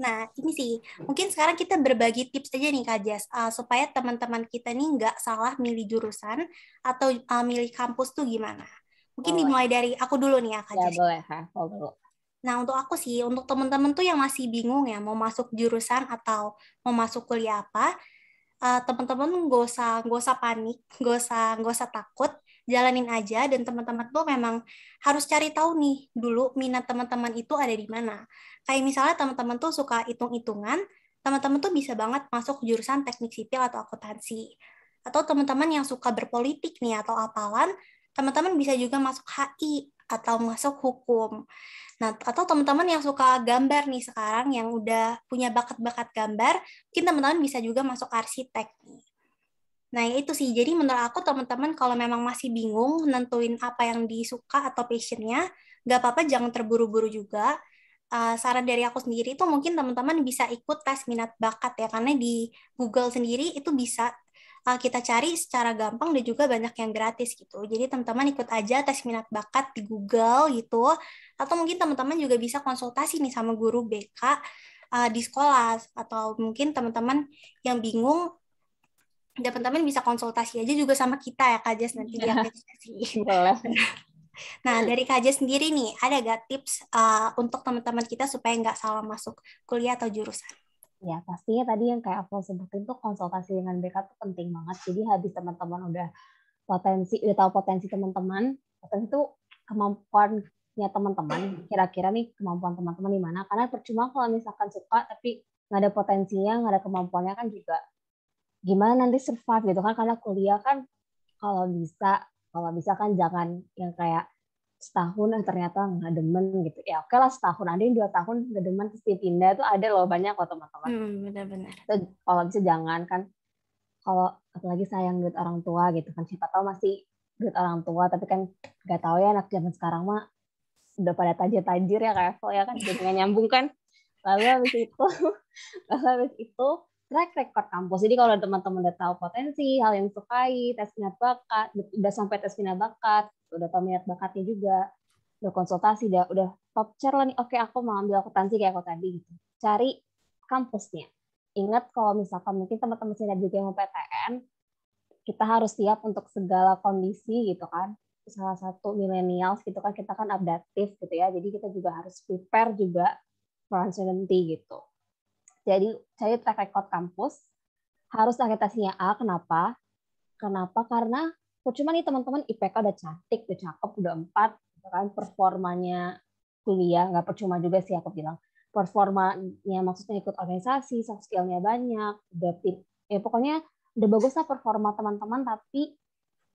Nah, ini sih, mungkin sekarang kita berbagi tips aja nih Kak Jess, uh, eh, supaya teman-teman kita nih nggak salah milih jurusan atau uh, milih kampus tuh gimana. Mungkin boleh. dimulai dari aku dulu nih ya Kak ya, Jess. boleh, ha. Aku Nah, untuk aku sih, untuk teman-teman tuh yang masih bingung ya, mau masuk jurusan atau mau masuk kuliah apa, uh, teman-teman gak usah, gak usah panik, gak usah, gak usah takut, jalanin aja dan teman-teman tuh memang harus cari tahu nih dulu minat teman-teman itu ada di mana. Kayak misalnya teman-teman tuh suka hitung-hitungan, teman-teman tuh bisa banget masuk jurusan teknik sipil atau akuntansi. Atau teman-teman yang suka berpolitik nih atau apalan, teman-teman bisa juga masuk HI atau masuk hukum. Nah, atau teman-teman yang suka gambar nih sekarang yang udah punya bakat-bakat gambar, mungkin teman-teman bisa juga masuk arsitek nih. Nah, itu sih. Jadi menurut aku teman-teman kalau memang masih bingung nentuin apa yang disuka atau passionnya, nggak apa-apa jangan terburu-buru juga. Uh, saran dari aku sendiri itu mungkin teman-teman bisa ikut tes minat bakat ya, karena di Google sendiri itu bisa uh, kita cari secara gampang dan juga banyak yang gratis gitu. Jadi teman-teman ikut aja tes minat bakat di Google gitu, atau mungkin teman-teman juga bisa konsultasi nih sama guru BK eh, di sekolah atau mungkin teman-teman yang bingung teman-teman bisa konsultasi aja juga sama kita ya Kak Jess nanti ya. di aplikasi. Iya. [LAUGHS] Nah, dari Kak Jess sendiri nih, ada gak tips uh, untuk teman-teman kita supaya nggak salah masuk kuliah atau jurusan? Ya, pastinya tadi yang kayak aku sebutin tuh konsultasi dengan BK tuh penting banget. Jadi habis teman-teman udah potensi, udah tahu potensi teman-teman, potensi itu kemampuannya teman-teman, kira-kira nih kemampuan teman-teman di mana. Karena percuma kalau misalkan suka tapi nggak ada potensinya, nggak ada kemampuannya kan juga gimana nanti survive gitu kan karena kuliah kan kalau bisa kalau bisa kan jangan yang kayak setahun eh, ternyata nggak demen gitu ya oke lah setahun ada yang dua tahun nggak demen pasti pindah itu ada loh banyak kok teman-teman hmm, benar-benar kalau bisa jangan kan kalau apalagi sayang duit orang tua gitu kan siapa tahu masih duit orang tua tapi kan nggak tahu ya anak zaman sekarang mah udah pada tajir-tajir ya kayak ya kan jadi nyambung kan lalu habis itu [LAUGHS] lalu habis itu track record kampus. Jadi kalau teman-teman udah tahu potensi, hal yang disukai, tes minat bakat, udah sampai tes minat bakat, udah tahu minat bakatnya juga, udah konsultasi, udah, udah top chair lah nih, oke aku mau ambil akuntansi kayak aku tadi gitu. Cari kampusnya. Ingat kalau misalkan mungkin teman-teman sini juga yang mau PTN, kita harus siap untuk segala kondisi gitu kan. Salah satu millennials gitu kan, kita kan adaptif gitu ya, jadi kita juga harus prepare juga for uncertainty gitu jadi cari track record kampus harus akreditasinya A. Kenapa? Kenapa? Karena percuma oh, nih teman-teman IPK udah cantik, udah cakep, udah empat, gitu kan performanya kuliah nggak percuma juga sih aku bilang performanya maksudnya ikut organisasi, soft skillnya banyak, udah fit, ya pokoknya udah bagus lah performa teman-teman tapi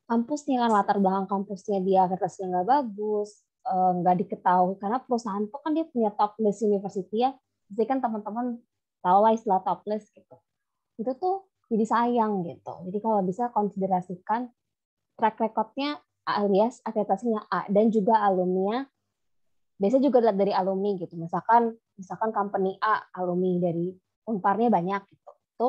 kampusnya kan latar belakang kampusnya dia akreditasinya nggak bagus, eh, nggak diketahui karena perusahaan itu kan dia punya top list university ya, jadi kan teman-teman tau lah istilah topless gitu itu tuh jadi sayang gitu jadi kalau bisa konsiderasikan track recordnya alias akreditasinya A dan juga alumni nya biasanya juga dilihat dari alumni gitu misalkan misalkan company A alumni dari unparnya banyak gitu itu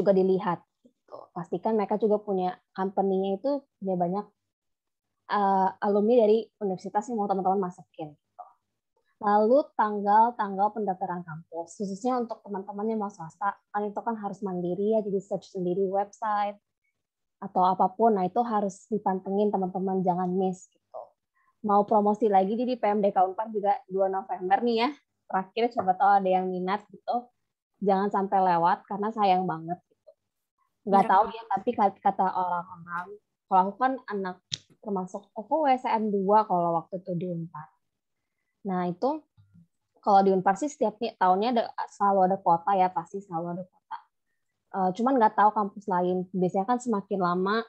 juga dilihat gitu. pastikan mereka juga punya company-nya itu punya banyak uh, alumni dari universitas yang mau teman-teman masukin lalu tanggal-tanggal pendaftaran kampus, khususnya untuk teman-teman yang mau swasta, kan itu kan harus mandiri ya, jadi search sendiri website atau apapun, nah itu harus dipantengin teman-teman, jangan miss gitu. Mau promosi lagi di PMDK unpar juga 2 November nih ya, terakhir coba tahu ada yang minat gitu, jangan sampai lewat karena sayang banget gitu. Nggak iya. tahu ya, tapi kata orang-orang, kalau aku kan anak termasuk aku WSM 2 kalau waktu itu di unpar Nah, itu kalau di Unpar sih setiap tahunnya ada, selalu ada kota ya, pasti selalu ada kota. Uh, eh, cuman nggak tahu kampus lain. Biasanya kan semakin lama,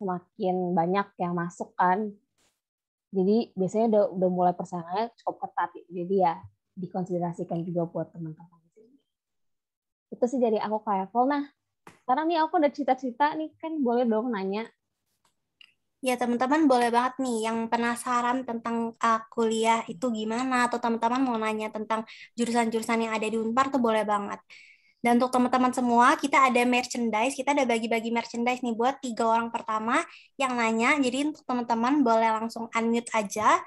semakin banyak yang masuk kan. Jadi biasanya udah, udah mulai persaingannya cukup ketat. Jadi ya dikonsiderasikan juga buat teman-teman di sini. Itu sih jadi aku kayak Nah, sekarang nih aku udah cita-cita nih kan boleh dong nanya Ya teman-teman boleh banget nih yang penasaran tentang uh, kuliah itu gimana atau teman-teman mau nanya tentang jurusan-jurusan yang ada di Unpar tuh boleh banget. Dan untuk teman-teman semua kita ada merchandise, kita ada bagi-bagi merchandise nih buat tiga orang pertama yang nanya. Jadi untuk teman-teman boleh langsung unmute aja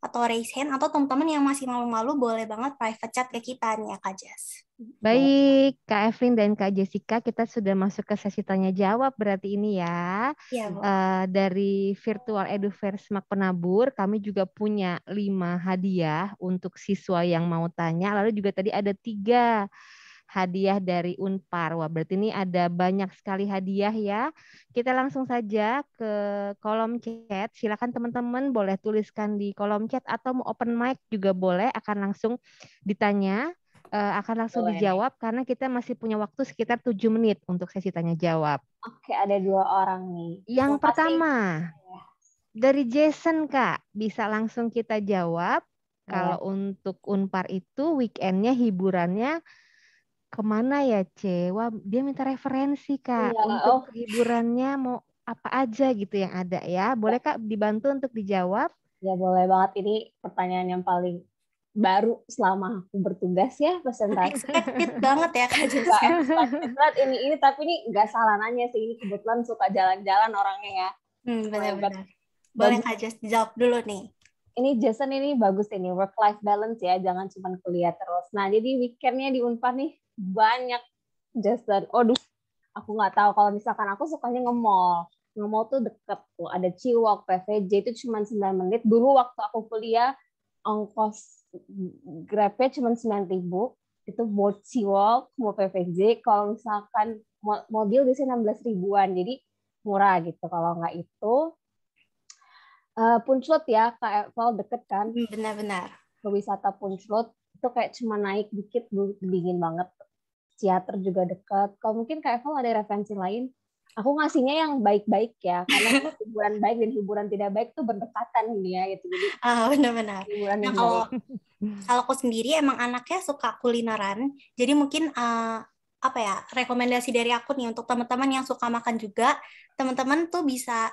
atau raise hand atau teman-teman yang masih malu-malu boleh banget private chat ke kita nih ya Kak Jess. Baik, Kak Evelyn dan Kak Jessica, kita sudah masuk ke sesi tanya jawab berarti ini ya. ya uh, dari Virtual Edufair Semak Penabur, kami juga punya lima hadiah untuk siswa yang mau tanya. Lalu juga tadi ada tiga hadiah dari Unpar. Wah, berarti ini ada banyak sekali hadiah ya. Kita langsung saja ke kolom chat. Silakan teman-teman boleh tuliskan di kolom chat atau mau open mic juga boleh akan langsung ditanya uh, akan langsung boleh. dijawab karena kita masih punya waktu sekitar tujuh menit untuk sesi tanya jawab. Oke, ada dua orang nih. Yang pertama ya. dari Jason Kak, bisa langsung kita jawab. Kalau untuk Unpar itu weekendnya hiburannya kemana ya C? dia minta referensi kak ya, untuk oh. hiburannya mau apa aja gitu yang ada ya. Boleh kak dibantu untuk dijawab? Ya boleh banget. Ini pertanyaan yang paling baru selama aku bertugas ya presentasi. [LAUGHS] Expected banget ya kak juga. Ya. banget ini ini tapi ini nggak salah nanya sih ini kebetulan suka jalan-jalan orangnya ya. Hmm, benar-benar. Boleh kak Jess dijawab dulu nih ini Jason ini bagus ini work life balance ya jangan cuma kuliah terus nah jadi weekendnya di Unpad nih banyak Jason duh aku nggak tahu kalau misalkan aku sukanya nge-mall nge-mall tuh deket tuh ada Ciwok PVJ itu cuma 9 menit dulu waktu aku kuliah ongkos grabnya cuma sembilan ribu itu buat Ciwok mau PVJ kalau misalkan mobil di sini enam ribuan jadi murah gitu kalau nggak itu uh, eh, Puncut ya kalau Eval deket kan hmm, benar-benar ke wisata Puncut itu kayak cuma naik dikit dingin banget teater juga deket kalau mungkin kak Eval ada referensi lain aku ngasihnya yang baik-baik ya karena [LAUGHS] hiburan baik dan hiburan tidak baik tuh berdekatan gitu ya gitu jadi ah benar-benar nah, kalau kalau aku sendiri emang anaknya suka kulineran jadi mungkin uh, apa ya rekomendasi dari aku nih untuk teman-teman yang suka makan juga teman-teman tuh bisa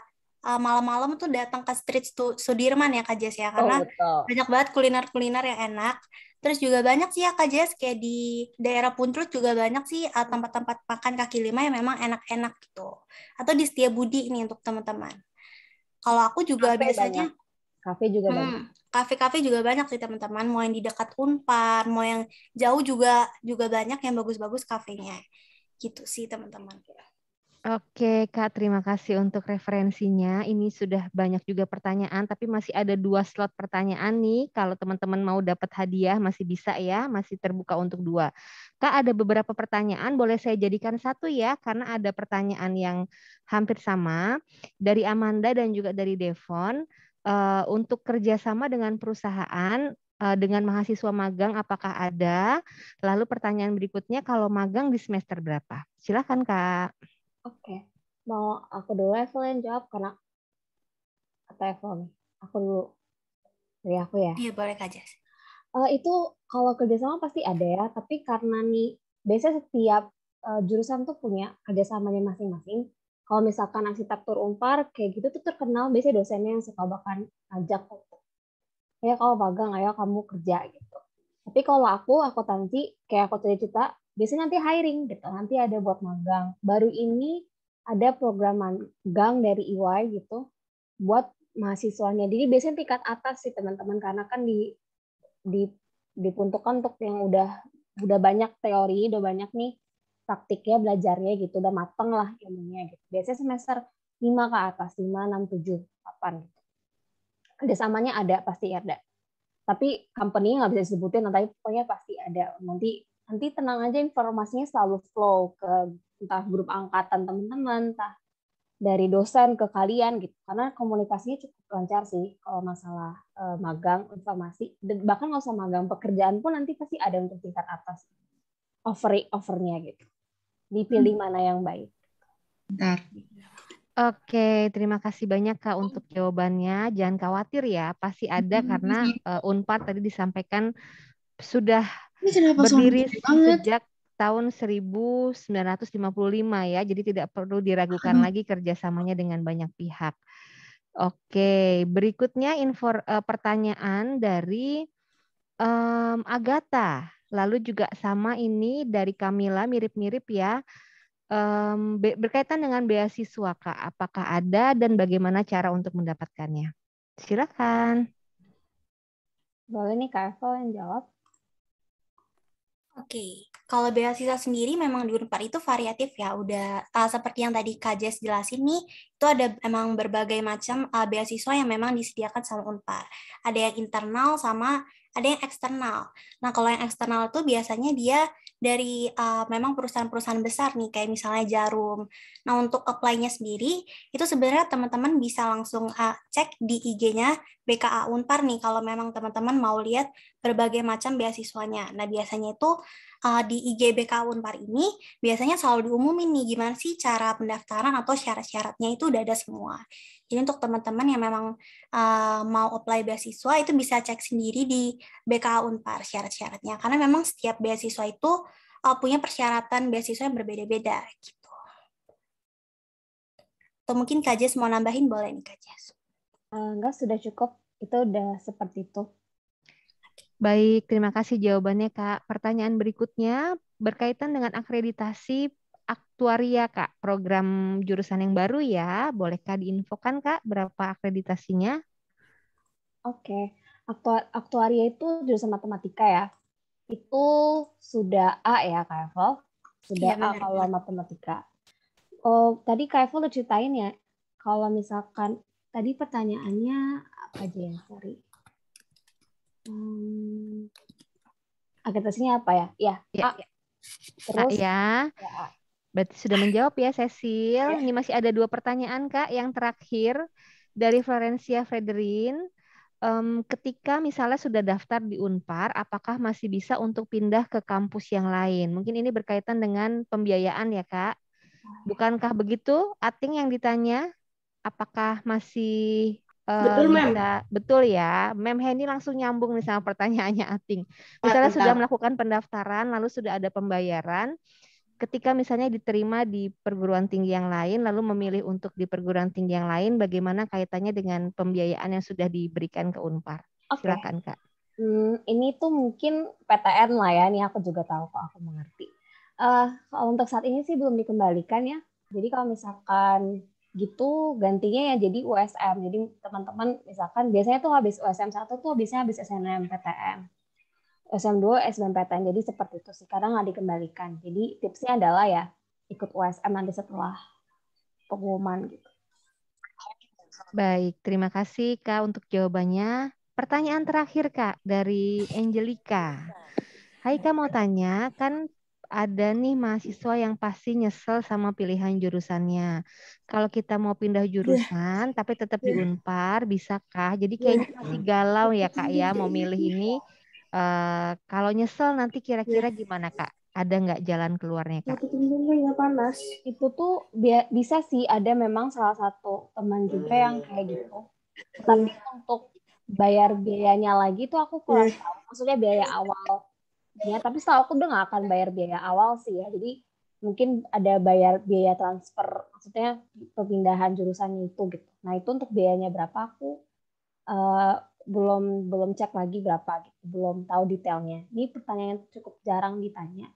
uh, malam-malam tuh datang ke street Sudirman ya Kak Jess ya oh, karena oh, banyak banget kuliner-kuliner yang enak. Terus juga banyak sih ya Kak Jess, kayak di daerah Puntlut juga banyak sih uh, tempat-tempat makan kaki lima yang memang enak-enak gitu. Atau di Budi ini untuk teman-teman. Kalau aku juga Kafe biasanya banyak. kafe juga hmm, banyak. Kafe-kafe juga banyak sih teman-teman, mau yang di dekat Unpar, mau yang jauh juga juga banyak yang bagus-bagus kafenya. Gitu sih teman-teman. Oke Kak, terima kasih untuk referensinya. Ini sudah banyak juga pertanyaan, tapi masih ada dua slot pertanyaan nih. Kalau teman-teman mau dapat hadiah masih bisa ya, masih terbuka untuk dua. Kak, ada beberapa pertanyaan, boleh saya jadikan satu ya, karena ada pertanyaan yang hampir sama dari Amanda dan juga dari Devon. Uh, untuk kerjasama dengan perusahaan, eh, dengan mahasiswa magang apakah ada? Lalu pertanyaan berikutnya kalau magang di semester berapa? Silakan Kak. Oke, okay. mau aku dulu ya, Evelyn jawab karena atau Evelyn? Aku dulu dari aku ya. Iya boleh aja. Uh, eh, itu kalau kerjasama pasti ada ya, tapi karena nih biasanya setiap uh, jurusan tuh punya kerjasamanya masing-masing. Kalau misalkan arsitektur unpar kayak gitu tuh terkenal biasanya dosennya yang suka bahkan ajak ya kalau magang ayo kamu kerja gitu. Tapi kalau aku aku tanti, kayak aku cerita biasanya nanti hiring gitu nanti ada buat magang baru ini ada program magang dari EY gitu buat mahasiswanya jadi biasanya tingkat atas sih teman-teman karena kan di di dipuntukkan untuk yang udah udah banyak teori udah banyak nih praktiknya belajarnya gitu udah mateng lah ilmunya gitu biasanya semester 5 ke atas 5, 6, 7, 8 kerjasamanya ada pasti ada tapi company nggak bisa disebutin nanti pokoknya pasti ada nanti nanti tenang aja informasinya selalu flow ke entah grup angkatan teman-teman, entah dari dosen ke kalian gitu. Karena komunikasinya cukup lancar sih kalau masalah eh, magang informasi. Bahkan nggak usah magang pekerjaan pun nanti pasti ada untuk tingkat atas over offernya gitu. Dipilih hmm. mana yang baik. Bentar. Oke, terima kasih banyak Kak untuk jawabannya. Jangan khawatir ya, pasti ada hmm. karena uh, Unpad tadi disampaikan sudah ini kenapa berdiri sejak tahun 1955 ya. Jadi tidak perlu diragukan hmm. lagi kerjasamanya dengan banyak pihak. Oke, berikutnya info uh, pertanyaan dari um, Agatha. Lalu juga sama ini dari Kamila mirip-mirip ya. Um, berkaitan dengan beasiswa Kak, apakah ada dan bagaimana cara untuk mendapatkannya? Silakan. Boleh nih Kak Evel yang jawab. Oke, kalau beasiswa sendiri memang di Unpar itu variatif ya. Udah uh, seperti yang tadi Kak Jess jelasin nih, itu ada emang berbagai macam uh, beasiswa yang memang disediakan sama Unpar. Ada yang internal sama ada yang eksternal. Nah, kalau yang eksternal itu biasanya dia dari uh, memang perusahaan-perusahaan besar nih kayak misalnya Jarum. Nah, untuk apply-nya sendiri itu sebenarnya teman-teman bisa langsung uh, cek di IG-nya BKA Unpar nih kalau memang teman-teman mau lihat berbagai macam beasiswanya. Nah, biasanya itu uh, di IGBK Unpar ini biasanya selalu diumumin nih gimana sih cara pendaftaran atau syarat-syaratnya itu udah ada semua. Jadi untuk teman-teman yang memang uh, mau apply beasiswa itu bisa cek sendiri di BK Unpar syarat-syaratnya karena memang setiap beasiswa itu uh, punya persyaratan beasiswa yang berbeda-beda gitu. Atau mungkin Kajes mau nambahin boleh nih Kajes. Uh, enggak sudah cukup itu udah seperti itu Baik, terima kasih jawabannya Kak. Pertanyaan berikutnya berkaitan dengan akreditasi aktuaria Kak, program jurusan yang baru ya. Bolehkah diinfokan Kak berapa akreditasinya? Oke, Aktua aktuaria itu jurusan matematika ya. Itu sudah A ya Kak Evel? Sudah ya, A kalau matematika. Oh, tadi Kak Evel udah ceritain ya, kalau misalkan tadi pertanyaannya apa aja ya? Sorry. Hmm, apa ya? Ya. ya, A. Ya. Terus? A, ya. ya A. Berarti sudah menjawab ya Cecil. Ya. Ini masih ada dua pertanyaan Kak yang terakhir dari Florencia Frederin. Um, ketika misalnya sudah daftar di Unpar, apakah masih bisa untuk pindah ke kampus yang lain? Mungkin ini berkaitan dengan pembiayaan ya Kak. Ah. Bukankah begitu? Ating yang ditanya, apakah masih Eh, betul, Mem. betul ya. Mem Henny langsung nyambung nih sama pertanyaannya [LAUGHS] Ating. Misalnya Mantap. sudah melakukan pendaftaran, lalu sudah ada pembayaran. Ketika misalnya diterima di perguruan tinggi yang lain, lalu memilih untuk di perguruan tinggi yang lain, bagaimana kaitannya dengan pembiayaan yang sudah diberikan ke Unpar? Okay. Silakan Kak. Hmm, ini tuh mungkin PTN lah ya. Ini aku juga tahu kok, aku mengerti. Uh, kalau untuk saat ini sih belum dikembalikan ya. Jadi kalau misalkan gitu gantinya ya jadi USM. Jadi teman-teman misalkan biasanya tuh habis USM 1 tuh habisnya habis SNMPTN. USM 2 SNMPTN Jadi seperti itu sih. Kadang nggak dikembalikan. Jadi tipsnya adalah ya ikut USM nanti setelah pengumuman gitu. Baik, terima kasih Kak untuk jawabannya. Pertanyaan terakhir Kak dari Angelika. Hai Kak mau tanya, kan ada nih mahasiswa yang pasti nyesel sama pilihan jurusannya. Kalau kita mau pindah jurusan yeah. tapi tetap yeah. di bisakah? Jadi iya. kayaknya yeah. masih galau ya Kak ya mau milih ini. Uh, kalau nyesel nanti kira-kira iya. gimana Kak? ada nggak jalan keluarnya kak? Ya, panas. Itu tuh bisa sih ada memang salah satu teman juga hmm. yang kayak gitu. Tapi untuk bayar biayanya lagi tuh aku kurang tahu. Maksudnya biaya awal ya tapi setahu aku udah nggak akan bayar biaya awal sih ya jadi mungkin ada bayar biaya transfer maksudnya perpindahan jurusan itu gitu nah itu untuk biayanya berapa aku uh, belum belum cek lagi berapa gitu belum tahu detailnya ini pertanyaan yang cukup jarang ditanya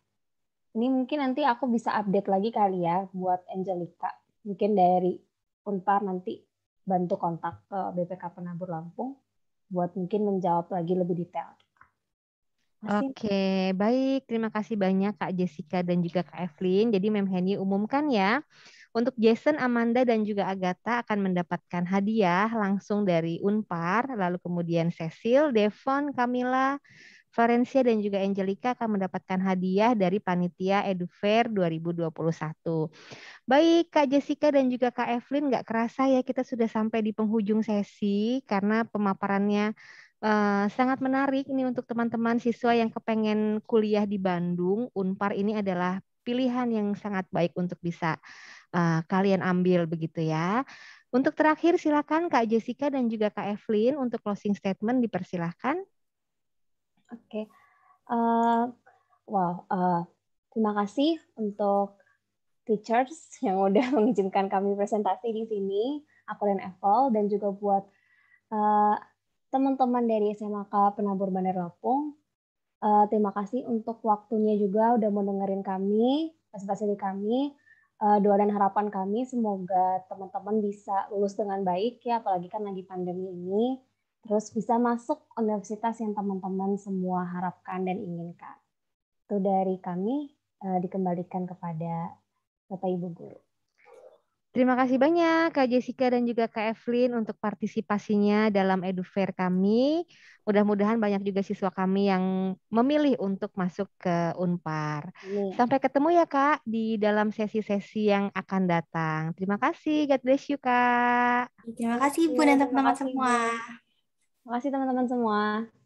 ini mungkin nanti aku bisa update lagi kali ya buat Angelica mungkin dari Unpar nanti bantu kontak ke BPK Penabur Lampung buat mungkin menjawab lagi lebih detail Oke, Oke, baik. Terima kasih banyak Kak Jessica dan juga Kak Evelyn. Jadi Mem Henny umumkan ya, untuk Jason, Amanda, dan juga Agatha akan mendapatkan hadiah langsung dari Unpar, lalu kemudian Cecil, Devon, Camilla, Florencia dan juga Angelica akan mendapatkan hadiah dari panitia Edufair 2021. Baik Kak Jessica dan juga Kak Evelyn, nggak kerasa ya kita sudah sampai di penghujung sesi karena pemaparannya Uh, sangat menarik ini untuk teman-teman siswa yang kepengen kuliah di Bandung. Unpar ini adalah pilihan yang sangat baik untuk bisa uh, kalian ambil begitu ya. Untuk terakhir silakan Kak Jessica dan juga Kak Evelyn untuk closing statement dipersilahkan. Oke, okay. uh, eh, wow, uh, terima kasih untuk teachers yang udah [LAUGHS] mengizinkan kami presentasi di sini, aku dan Evel, dan juga buat uh, teman-teman dari SMK Penabur Bandar Lampung. Uh, terima kasih untuk waktunya juga udah mau dengerin kami, presentasi dari kami. Uh, doa dan harapan kami semoga teman-teman bisa lulus dengan baik ya, apalagi kan lagi pandemi ini. Terus bisa masuk universitas yang teman-teman semua harapkan dan inginkan. Itu dari kami uh, dikembalikan kepada Bapak Ibu Guru. Terima kasih banyak Kak Jessica dan juga Kak Evelyn untuk partisipasinya dalam EduFair kami. Mudah-mudahan banyak juga siswa kami yang memilih untuk masuk ke Unpar. Yeah. Sampai ketemu ya Kak di dalam sesi-sesi yang akan datang. Terima kasih. God bless you Kak. Terima kasih Bu dan teman-teman semua. Terima kasih teman-teman semua.